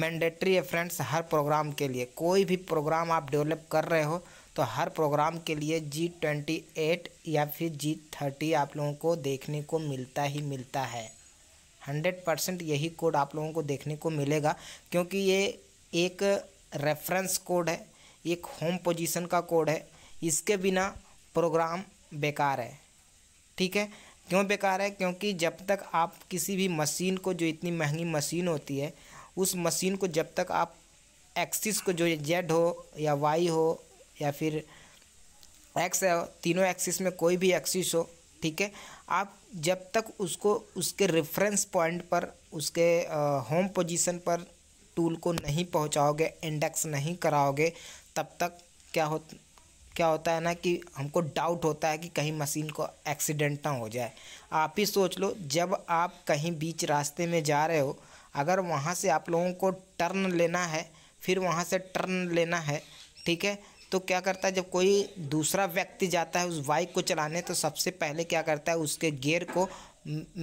mandatory है friends हर programme के लिए कोई भी प्रोग्राम आप डेवलप कर रहे हो तो हर प्रोग्राम के लिए जी ट्वेंटी एट या फिर जी थर्टी आप लोगों को देखने को मिलता ही मिलता है हंड्रेड परसेंट यही कोड आप लोगों को देखने को मिलेगा क्योंकि ये एक रेफरेंस कोड है एक होम पोजीशन का कोड है इसके बिना प्रोग्राम बेकार है ठीक है क्यों बेकार है क्योंकि जब तक आप किसी भी मशीन को जो इतनी महंगी मशीन होती है उस मशीन को जब तक आप एक्सिस को जो जेड हो या वाई हो या फिर एक्स है तीनों एक्सिस में कोई भी एक्सिस हो ठीक है आप जब तक उसको उसके रेफरेंस पॉइंट पर उसके होम पोजीशन पर टूल को नहीं पहुंचाओगे इंडेक्स नहीं कराओगे तब तक क्या हो क्या होता है ना कि हमको डाउट होता है कि कहीं मशीन को एक्सीडेंट ना हो जाए आप ही सोच लो जब आप कहीं बीच रास्ते में जा रहे हो अगर वहाँ से आप लोगों को टर्न लेना है फिर वहाँ से टर्न लेना है ठीक है तो क्या करता है जब कोई दूसरा व्यक्ति जाता है उस बाइक को चलाने तो सबसे पहले क्या करता है उसके गेयर को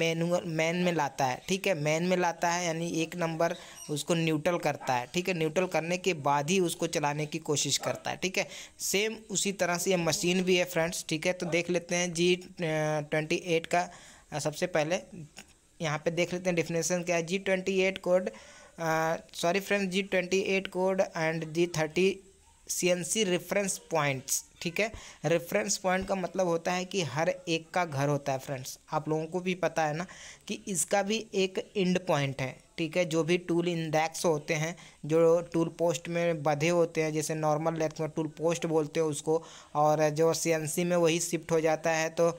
मैनुअल मैन में लाता है ठीक है मैन में लाता है यानी एक नंबर उसको न्यूट्रल करता है ठीक है न्यूट्रल करने के बाद ही उसको चलाने की कोशिश करता है ठीक है सेम उसी तरह से ये मशीन भी है फ्रेंड्स ठीक है तो देख लेते हैं जी ट्वेंटी एट का सबसे पहले यहाँ पे देख लेते हैं डिफिनेशन क्या है G twenty eight code sorry friends G twenty eight code and G thirty C N C reference points ठीक है रेफरेंस पॉइंट का मतलब होता है कि हर एक का घर होता है फ्रेंड्स आप लोगों को भी पता है ना कि इसका भी एक इंड पॉइंट है ठीक है जो भी टूल इंडेक्स होते हैं जो टूल पोस्ट में बधे होते हैं जैसे नॉर्मल लेथ में टूल पोस्ट बोलते हैं उसको और जो सी में वही शिफ्ट हो जाता है तो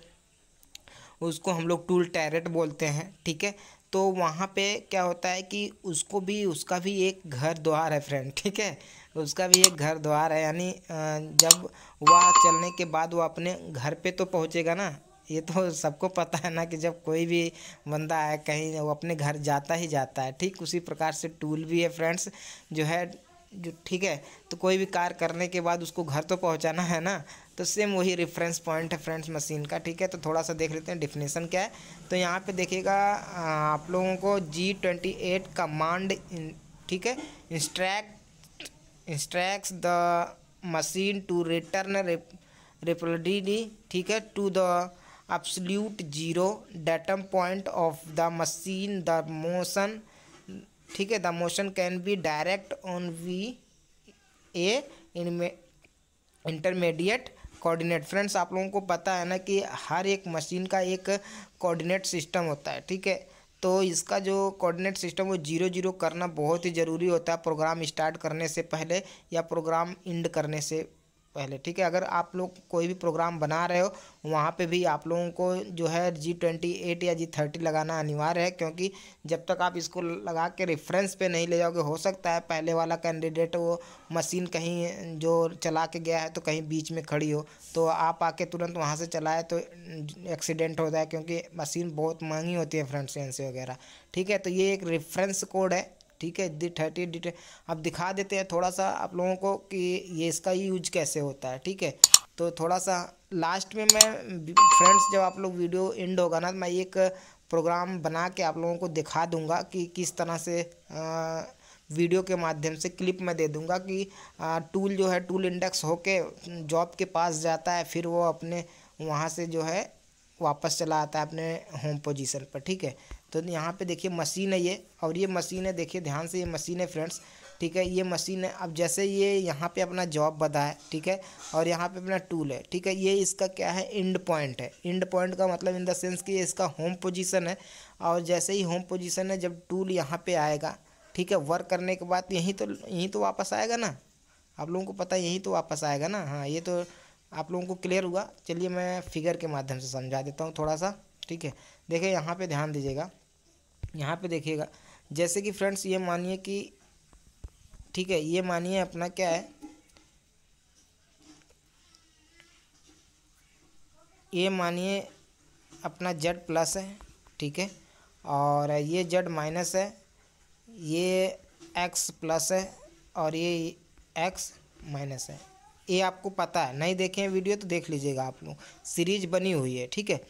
उसको हम लोग टूल टैरेट बोलते हैं ठीक है तो वहाँ पे क्या होता है कि उसको भी उसका भी एक घर द्वार है फ्रेंड ठीक है उसका भी एक घर द्वार है यानी जब वह चलने के बाद वो अपने घर पे तो पहुँचेगा ना ये तो सबको पता है ना कि जब कोई भी बंदा है कहीं वो अपने घर जाता ही जाता है ठीक उसी प्रकार से टूल भी है फ्रेंड्स जो है जो ठीक है तो कोई भी कार्य करने के बाद उसको घर तो पहुंचाना है ना तो सेम वही रेफरेंस पॉइंट है फ्रेंड्स मशीन का ठीक है तो थोड़ा सा देख लेते हैं डिफिनेशन क्या है तो यहाँ पे देखिएगा आप लोगों को जी ट्वेंटी एट कमांड ठीक है instruct instructs the machine to return rapidly ठीक है to the absolute zero datum point of the machine the motion ठीक है the motion can be direct on via intermediate coordinate friends आप लोगों को पता है ना कि हर एक मशीन का एक कोऑर्डिनेट सिस्टम होता है ठीक है तो इसका जो कोऑर्डिनेट सिस्टम वो जीरो जीरो करना बहुत ही ज़रूरी होता है प्रोग्राम स्टार्ट करने से पहले या प्रोग्राम इंड करने से पहले ठीक है अगर आप लोग कोई भी प्रोग्राम बना रहे हो वहाँ पे भी आप लोगों को जो है जी ट्वेंटी एट या जी थर्टी लगाना अनिवार्य है क्योंकि जब तक आप इसको लगा के रेफरेंस पे नहीं ले जाओगे हो सकता है पहले वाला कैंडिडेट वो मशीन कहीं जो चला के गया है तो कहीं बीच में खड़ी हो तो आप आके तुरंत वहाँ से चलाए तो एक्सीडेंट हो जाए क्योंकि मशीन बहुत महंगी होती है फ्रंट सेंस वगैरह ठीक है तो ये एक रेफरेंस कोड है ठीक है थर्टी डिटे अब दिखा देते हैं थोड़ा सा आप लोगों को कि ये इसका यूज कैसे होता है ठीक है तो थोड़ा सा लास्ट में मैं फ्रेंड्स जब आप लोग वीडियो एंड होगा ना मैं एक प्रोग्राम बना के आप लोगों को दिखा दूंगा कि किस तरह से आ, वीडियो के माध्यम से क्लिप में दे दूंगा कि आ, टूल जो है टूल इंडेक्स होके जॉब के पास जाता है फिर वो अपने वहाँ से जो है वापस चला आता है अपने होम पोजीशन पर ठीक है तो यहाँ पे देखिए मशीन है ये और ये मशीन है देखिए ध्यान से ये मशीन है फ्रेंड्स ठीक है ये मशीन है अब जैसे ये यहाँ पे अपना जॉब बताए ठीक है और यहाँ पे अपना टूल है ठीक है ये इसका क्या है इंड पॉइंट है इंड पॉइंट का मतलब इन द सेंस कि इसका होम पोजीशन है और जैसे ही होम पोजीशन है जब टूल यहाँ पे आएगा ठीक है वर्क करने के बाद यहीं तो यहीं तो वापस आएगा ना आप लोगों को पता है यहीं तो वापस आएगा ना हाँ ये तो आप लोगों को क्लियर हुआ चलिए मैं फिगर के माध्यम से समझा देता हूँ थोड़ा सा ठीक है देखिए यहाँ पर ध्यान दीजिएगा यहाँ पे देखिएगा जैसे कि फ्रेंड्स ये मानिए कि ठीक है ये मानिए अपना क्या है ये मानिए अपना जेड प्लस है ठीक है और ये जेड माइनस है ये एक्स प्लस है और ये एक्स माइनस है ये आपको पता है नहीं देखें वीडियो तो देख लीजिएगा आप लोग सीरीज बनी हुई है ठीक है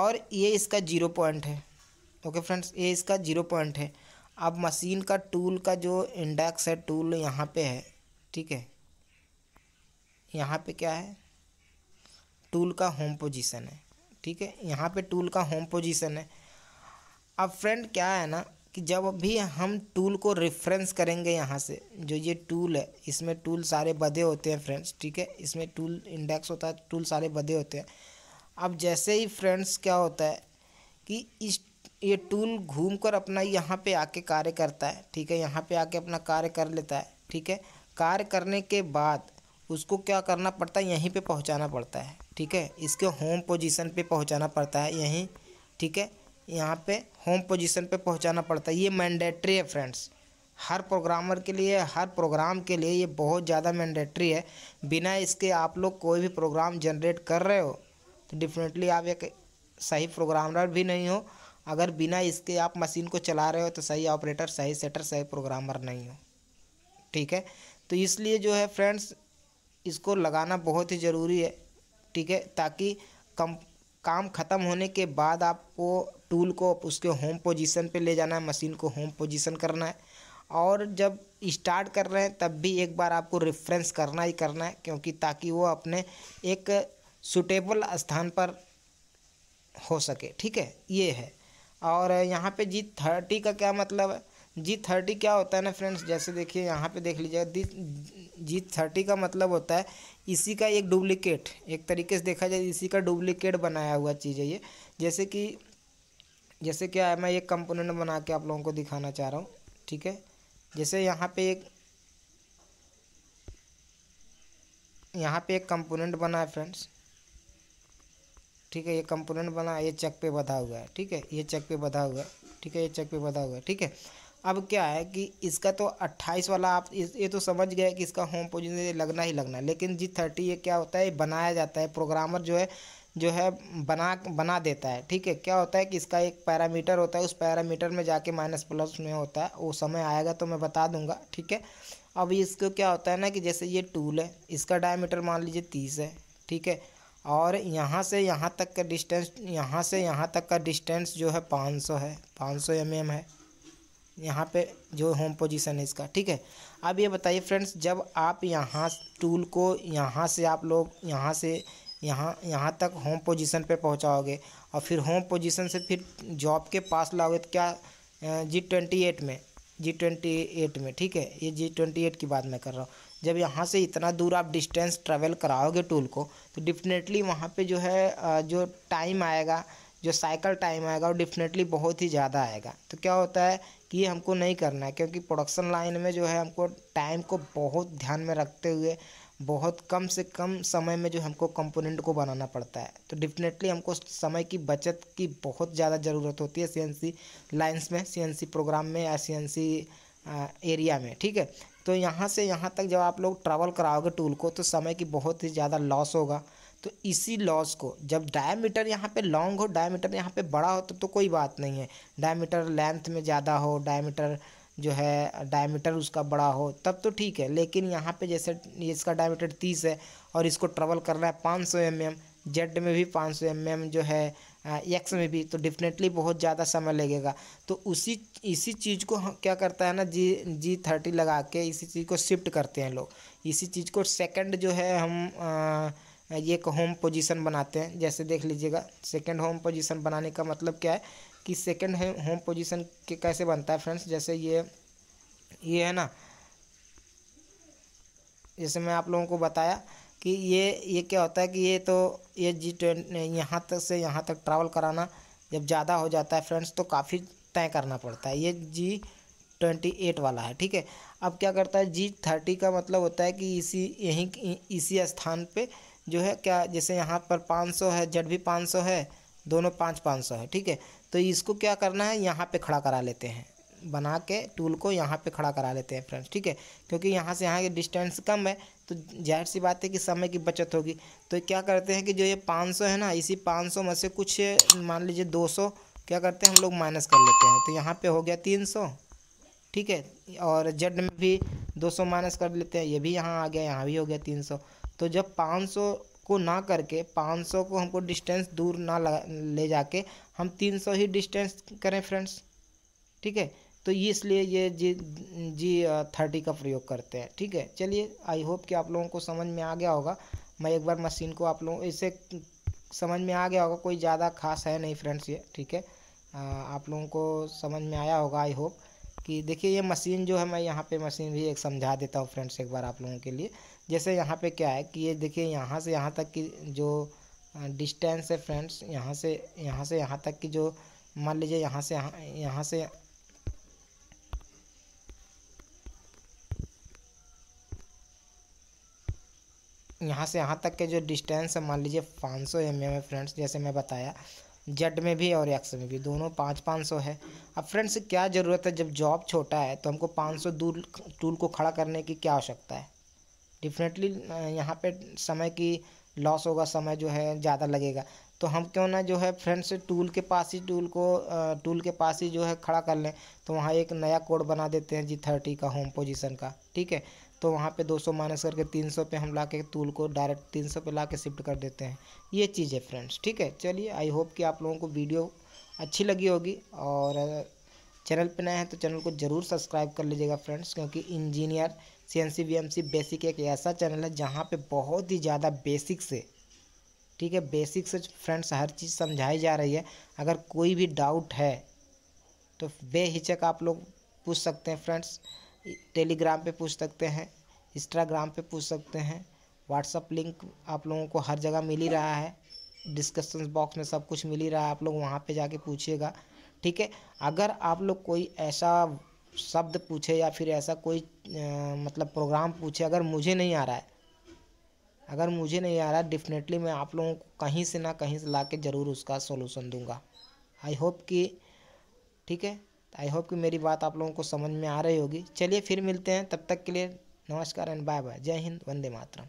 और ये इसका जीरो पॉइंट है ओके फ्रेंड्स ये इसका जीरो पॉइंट है अब मशीन का टूल का जो इंडेक्स है टूल यहाँ पे है ठीक है यहाँ पे क्या है टूल का होम पोजीशन है ठीक है यहाँ पे टूल का होम पोजीशन है अब फ्रेंड क्या है ना कि जब भी हम टूल को रेफरेंस करेंगे यहाँ से जो ये टूल है इसमें टूल सारे बधे होते हैं फ्रेंड्स ठीक है इसमें टूल इंडेक्स होता है टूल सारे बधे होते हैं अब जैसे ही फ्रेंड्स क्या होता है कि इस ये टूल घूम कर अपना यहाँ पे आके कार्य करता है ठीक है यहाँ पे आके अपना कार्य कर लेता है ठीक है कार्य करने के बाद उसको क्या करना पड़ता है यहीं पे पहुँचाना पड़ता है ठीक है इसके होम पोजीशन पे पहुँचाना पड़ता है यहीं ठीक है यहाँ पे होम पोजीशन पे पहुँचाना पड़ता है ये मैंडेट्री है फ्रेंड्स हर प्रोग्रामर के लिए हर प्रोग्राम के लिए ये बहुत ज़्यादा मैंडेट्री है बिना इसके आप लोग कोई भी प्रोग्राम जनरेट कर रहे हो तो डिफिनेटली आप एक सही प्रोग्रामर भी नहीं हो अगर बिना इसके आप मशीन को चला रहे हो तो सही ऑपरेटर सही सेटर सही प्रोग्रामर नहीं हो ठीक है तो इसलिए जो है फ्रेंड्स इसको लगाना बहुत ही ज़रूरी है ठीक है ताकि कम काम ख़त्म होने के बाद आपको टूल को उसके होम पोजीशन पे ले जाना है मशीन को होम पोजीशन करना है और जब स्टार्ट कर रहे हैं तब भी एक बार आपको रेफरेंस करना ही करना है क्योंकि ताकि वो अपने एक सुटेबल स्थान पर हो सके ठीक है ये है और यहाँ पे जी थर्टी का क्या मतलब है जी थर्टी क्या होता है ना फ्रेंड्स जैसे देखिए यहाँ पे देख लीजिए जी थर्टी का मतलब होता है इसी का एक डुप्लिकेट एक तरीके से देखा जाए इसी का डुप्लिकेट बनाया हुआ चीज़ है ये जैसे कि जैसे क्या है मैं एक कंपोनेंट बना के आप लोगों को दिखाना चाह रहा हूँ ठीक है जैसे यहाँ पे एक यहाँ पे एक कंपोनेंट बना है फ्रेंड्स ठीक है ये कंपोनेंट बना ये चेक पे बधा हुआ है ठीक है ये चेक पे बधा हुआ है ठीक है ये चक पे बधा हुआ है ठीक है अब क्या है कि इसका तो 28 वाला आप ये तो समझ गए कि इसका होम पोजिशन लगना ही लगना है लेकिन जी थर्टी ये क्या होता है बनाया जाता है प्रोग्रामर जो है जो है बना बना देता है ठीक है क्या होता है कि इसका एक पैरामीटर होता है उस पैरामीटर में जाके माइनस प्लस में होता है वो समय आएगा तो मैं बता दूंगा ठीक है अब इसको क्या होता है ना कि जैसे ये टूल है इसका डायमीटर मान लीजिए तीस है ठीक है और यहाँ से यहाँ तक का डिस्टेंस यहाँ से यहाँ तक का डिस्टेंस जो है 500 है 500 सौ mm है यहाँ पे जो होम पोजीशन है इसका ठीक है अब ये बताइए फ्रेंड्स जब आप यहाँ टूल को यहाँ से आप लोग यहाँ से यहाँ यहाँ तक होम पोजीशन पे पहुँचाओगे और फिर होम पोजीशन से फिर जॉब के पास लाओगे तो क्या जी ट्वेंटी एट में जी ट्वेंटी एट में ठीक है ये जी ट्वेंटी एट की बात मैं कर रहा हूँ जब यहाँ से इतना दूर आप डिस्टेंस ट्रेवल कराओगे टूल को तो डिफिनेटली वहाँ पे जो है जो टाइम आएगा जो साइकिल टाइम आएगा वो डिफिनेटली बहुत ही ज़्यादा आएगा तो क्या होता है कि ये हमको नहीं करना है क्योंकि प्रोडक्शन लाइन में जो है हमको टाइम को बहुत ध्यान में रखते हुए बहुत कम से कम समय में जो हमको कंपोनेंट को बनाना पड़ता है तो डिफिनेटली हमको समय की बचत की बहुत ज़्यादा ज़रूरत होती है सीएनसी लाइंस में सीएनसी प्रोग्राम में या सीएनसी एरिया में ठीक है तो यहाँ से यहाँ तक जब आप लोग ट्रैवल कराओगे टूल को तो समय की बहुत ही ज़्यादा लॉस होगा तो इसी लॉस को जब डायमीटर यहाँ पे लॉन्ग हो डायमीटर यहाँ पे बड़ा हो तो, तो कोई बात नहीं है डायमीटर लेंथ में ज़्यादा हो डायमीटर जो है डायमीटर उसका बड़ा हो तब तो ठीक है लेकिन यहाँ पे जैसे इसका डायमीटर तीस है और इसको ट्रैवल कर रहा है पाँच सौ एम एम जेड में भी पाँच सौ एम एम जो है एक्स में भी तो डेफिनेटली बहुत ज़्यादा समय लगेगा तो उसी इसी चीज़ को क्या करता है ना जी जी थर्टी लगा के इसी चीज़ को शिफ्ट करते हैं लोग इसी चीज़ को सेकंड जो है हम ये एक होम पोजीशन बनाते हैं जैसे देख लीजिएगा सेकंड होम पोजीशन बनाने का मतलब क्या है कि सेकंड होम पोजीशन के कैसे बनता है फ्रेंड्स जैसे ये ये है ना जैसे मैं आप लोगों को बताया कि ये ये क्या होता है कि ये तो ये जी ट्वेंटी यहाँ तक से यहाँ तक ट्रैवल कराना जब ज़्यादा हो जाता है फ्रेंड्स तो काफ़ी तय करना पड़ता है ये जी ट्वेंटी एट वाला है ठीक है अब क्या करता है जी थर्टी का मतलब होता है कि इसी यहीं इसी स्थान पे जो है क्या जैसे यहाँ पर पाँच सौ है जेड भी पाँच सौ है दोनों पाँच पाँच सौ है ठीक है तो इसको क्या करना है यहाँ पे खड़ा करा लेते हैं बना के टूल को यहाँ पे खड़ा करा लेते हैं फ्रेंड्स ठीक है क्योंकि यहाँ से यहाँ की डिस्टेंस कम है तो जाहिर सी बात है कि समय की बचत होगी तो क्या करते हैं कि जो ये 500 है ना इसी 500 में से कुछ मान लीजिए 200 क्या करते हैं हम लोग माइनस कर लेते हैं तो यहाँ पे हो गया 300 ठीक है और जेड में भी 200 माइनस कर लेते हैं ये भी यहाँ आ गया यहाँ भी हो गया 300 तो जब 500 को ना करके 500 को हमको डिस्टेंस दूर ना लगा ले जाके हम 300 ही डिस्टेंस करें फ्रेंड्स ठीक है तो ये इसलिए ये जी जी थर्टी का प्रयोग करते हैं ठीक है चलिए आई होप कि आप लोगों को समझ में आ गया होगा मैं एक बार मशीन को आप लोगों इसे समझ में आ गया होगा कोई ज़्यादा खास है नहीं फ्रेंड्स ये ठीक है आ, आप लोगों को समझ में आया होगा आई होप कि देखिए ये मशीन जो है मैं यहाँ पे मशीन भी एक समझा देता हूँ फ्रेंड्स एक बार आप लोगों के लिए जैसे यहाँ पे क्या है कि ये देखिए यहाँ से यहाँ तक की जो डिस्टेंस है फ्रेंड्स यहाँ से यहाँ से यहाँ तक की जो मान लीजिए यहाँ से यहाँ से यहाँ से यहाँ तक के जो डिस्टेंस है मान लीजिए पाँच सौ एम एम है फ्रेंड्स जैसे मैं बताया जेड में भी और एक्स में भी दोनों पाँच पाँच सौ है अब फ्रेंड्स क्या ज़रूरत है जब जॉब छोटा है तो हमको पाँच सौ दूर टूल को खड़ा करने की क्या आवश्यकता है डिफिनेटली यहाँ पे समय की लॉस होगा समय जो है ज़्यादा लगेगा तो हम क्यों ना जो है फ्रेंड्स टूल के पास ही टूल को टूल के पास ही जो है खड़ा कर लें तो वहाँ एक नया कोड बना देते हैं जी थर्टी का होम पोजीशन का ठीक है तो वहाँ पे 200 माइनस करके 300 पे हम ला के तूल को डायरेक्ट 300 पे ला के शिफ्ट कर देते हैं ये चीज़ है फ्रेंड्स ठीक है चलिए आई होप कि आप लोगों को वीडियो अच्छी लगी होगी और चैनल पर नए हैं तो चैनल को ज़रूर सब्सक्राइब कर लीजिएगा फ्रेंड्स क्योंकि engineer C N C B M C basic एक ऐसा चैनल है जहाँ पर बहुत ही ज़्यादा बेसिक से ठीक है बेसिक से फ्रेंड्स हर चीज़ समझाई जा रही है अगर कोई भी डाउट है तो बेहिचक आप लोग पूछ सकते हैं फ्रेंड्स टेलीग्राम पे पूछ सकते हैं इंस्टाग्राम पे पूछ सकते हैं व्हाट्सअप लिंक आप लोगों को हर जगह मिल ही रहा है डिस्कशन बॉक्स में सब कुछ मिल ही रहा है आप लोग वहाँ पे जाके पूछिएगा ठीक है अगर आप लोग कोई ऐसा शब्द पूछे या फिर ऐसा कोई आ, मतलब प्रोग्राम पूछे अगर मुझे नहीं आ रहा है अगर मुझे नहीं आ रहा है डेफिनेटली मैं आप लोगों को कहीं से ना कहीं से ला के ज़रूर उसका सोल्यूसन दूँगा आई होप कि ठीक है तो आई होप कि मेरी बात आप लोगों को समझ में आ रही होगी चलिए फिर मिलते हैं तब तक के लिए नमस्कार एंड बाय बाय जय हिंद वंदे मातरम